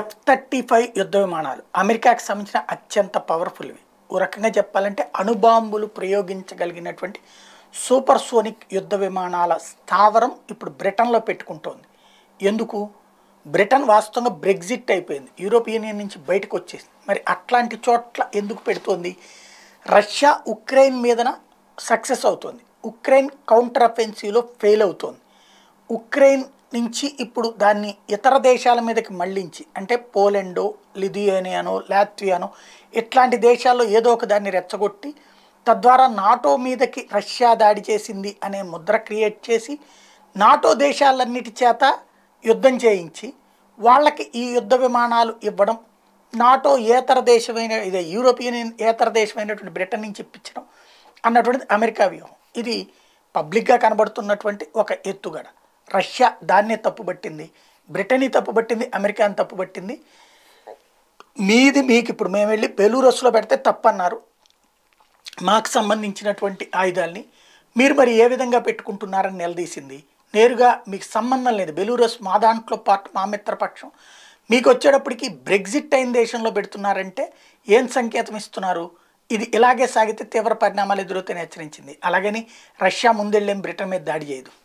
F thirty five యుద్ధ విమానాలు అమెరికాకి సంబంధించిన అత్యంత పవర్ఫుల్వి ఓ రకంగా చెప్పాలంటే అణుబాంబులు ప్రయోగించగలిగినటువంటి సూపర్ సోనిక్ యుద్ధ విమానాల స్థావరం ఇప్పుడు బ్రిటన్లో పెట్టుకుంటోంది ఎందుకు బ్రిటన్ వాస్తవంగా బ్రెగ్జిట్ అయిపోయింది యూరోపియన్ యూనియన్ నుంచి బయటకు వచ్చేసింది మరి అట్లాంటి చోట్ల ఎందుకు పెడుతోంది రష్యా ఉక్రెయిన్ మీదన సక్సెస్ అవుతుంది ఉక్రెయిన్ కౌంటర్ అఫెన్సివ్లో ఫెయిల్ అవుతోంది ఉక్రెయిన్ నుంచి ఇప్పుడు దాన్ని ఇతర దేశాల మీదకి మళ్ళించి అంటే పోలెండో లిథియేనియానో లాత్వియానో ఇట్లాంటి దేశాల్లో ఏదో ఒక దాన్ని రెచ్చగొట్టి తద్వారా నాటో మీదకి రష్యా దాడి చేసింది అనే ముద్ర క్రియేట్ చేసి నాటో దేశాలన్నిటి చేత యుద్ధం చేయించి వాళ్ళకి ఈ యుద్ధ విమానాలు ఇవ్వడం నాటో ఏతర దేశమైన ఇదే యూరోపియన్ ఏతర దేశమైనటువంటి బ్రిటన్ నుంచి ఇప్పించడం అన్నటువంటిది అమెరికా వ్యూహం ఇది పబ్లిక్గా కనబడుతున్నటువంటి ఒక ఎత్తుగడ రష్యా దాన్నే తప్పుబట్టింది బ్రిటనీ తప్పుబట్టింది అమెరికాని తప్పుబట్టింది మీది మీకు ఇప్పుడు మేము వెళ్ళి బెలూరస్లో పెడితే తప్పన్నారు మాకు సంబంధించినటువంటి ఆయుధాలని మీరు మరి ఏ విధంగా పెట్టుకుంటున్నారని నిలదీసింది నేరుగా మీకు సంబంధం లేదు బెలూరస్ మా దాంట్లో పార్ట్ మా మిత్రపక్షం మీకు వచ్చేటప్పటికి బ్రెగ్జిట్ అయిన దేశంలో పెడుతున్నారంటే ఏం సంకేతం ఇస్తున్నారు ఇది ఇలాగే సాగితే తీవ్ర పరిణామాలు ఎదురవుతాయని హెచ్చరించింది అలాగని రష్యా ముందెళ్ళేం బ్రిటన్ మీద దాడి చేయదు